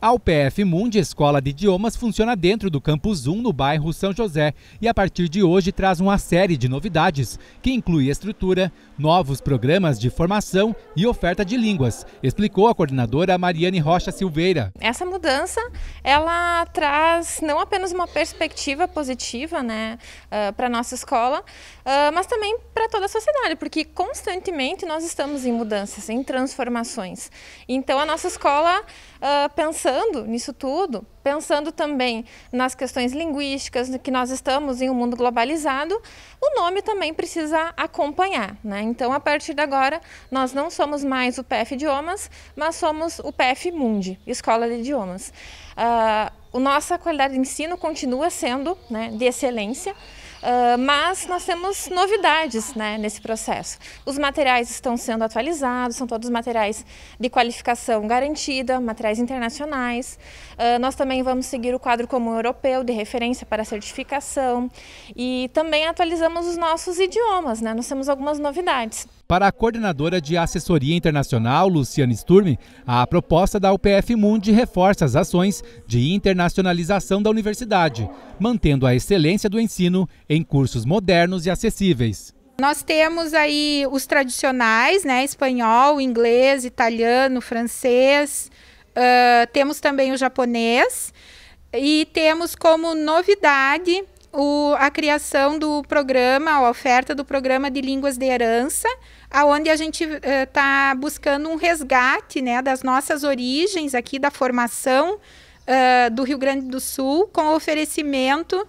A UPF Mundi Escola de Idiomas funciona dentro do Campus 1 no bairro São José e a partir de hoje traz uma série de novidades, que inclui estrutura, novos programas de formação e oferta de línguas, explicou a coordenadora Mariane Rocha Silveira. Essa mudança, ela traz não apenas uma perspectiva positiva né, uh, ah, para a nossa escola, uh, mas também para toda a sociedade, porque constantemente nós estamos em mudanças, em transformações. Então a nossa escola, uh, ah, pensando pensando nisso tudo, pensando também nas questões linguísticas, que nós estamos em um mundo globalizado, o nome também precisa acompanhar. Né? Então, a partir de agora, nós não somos mais o PF Idiomas, mas somos o PF Mundi, Escola de Idiomas. Uh, ah, a nossa qualidade de ensino continua sendo né, de excelência, ah, mas nós temos novidades né, nesse processo. Os materiais estão sendo atualizados, são todos materiais de qualificação garantida, materiais internacionais. Uh, nós também vamos seguir o quadro comum europeu de referência para certificação e também atualizamos os nossos idiomas, né? nós temos algumas novidades. Para a coordenadora de assessoria internacional, Luciane Sturm, a proposta da UPF Mundi reforça as ações de internacionalização da universidade, mantendo a excelência do ensino em cursos modernos e acessíveis. Nós temos aí os tradicionais, né? Espanhol, inglês, italiano, francês. Uh, temos também o japonês. E temos como novidade o, a criação do programa, a oferta do programa de línguas de herança, aonde a gente está uh, buscando um resgate né, das nossas origens aqui da formação uh, do Rio Grande do Sul, com oferecimento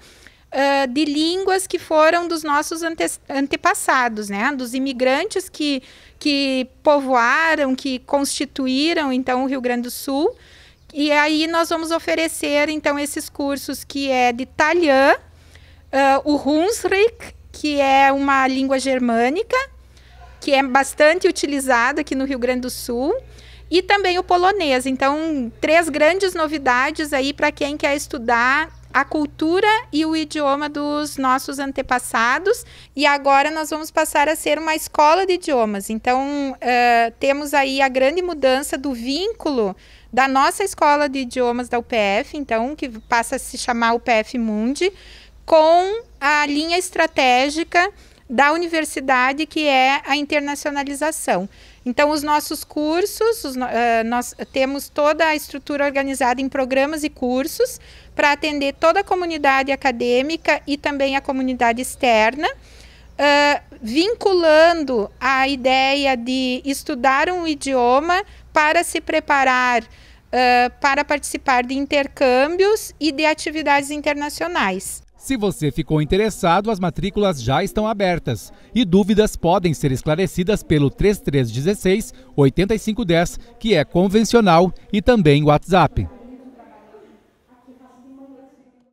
uh, de línguas que foram dos nossos ante antepassados, né? Dos imigrantes que, que povoaram, que constituíram, então, o Rio Grande do Sul. E aí nós vamos oferecer, então, esses cursos que é de italiano, uh, o Hunsrück, que é uma língua germânica, que é bastante utilizada aqui no Rio Grande do Sul e também o polonês. Então, três grandes novidades aí para quem quer estudar a cultura e o idioma dos nossos antepassados, e agora nós vamos passar a ser uma escola de idiomas. Então, uh, temos aí a grande mudança do vínculo da nossa escola de idiomas da UPF, então, que passa a se chamar UPF Mundi, com a linha estratégica da universidade, que é a internacionalização. Então, os nossos cursos, os, uh, nós temos toda a estrutura organizada em programas e cursos para atender toda a comunidade acadêmica e também a comunidade externa. Uh, vinculando a ideia de estudar um idioma para se preparar uh, para participar de intercâmbios e de atividades internacionais. Se você ficou interessado, as matrículas já estão abertas e dúvidas podem ser esclarecidas pelo 3316 8510, que é convencional e também WhatsApp.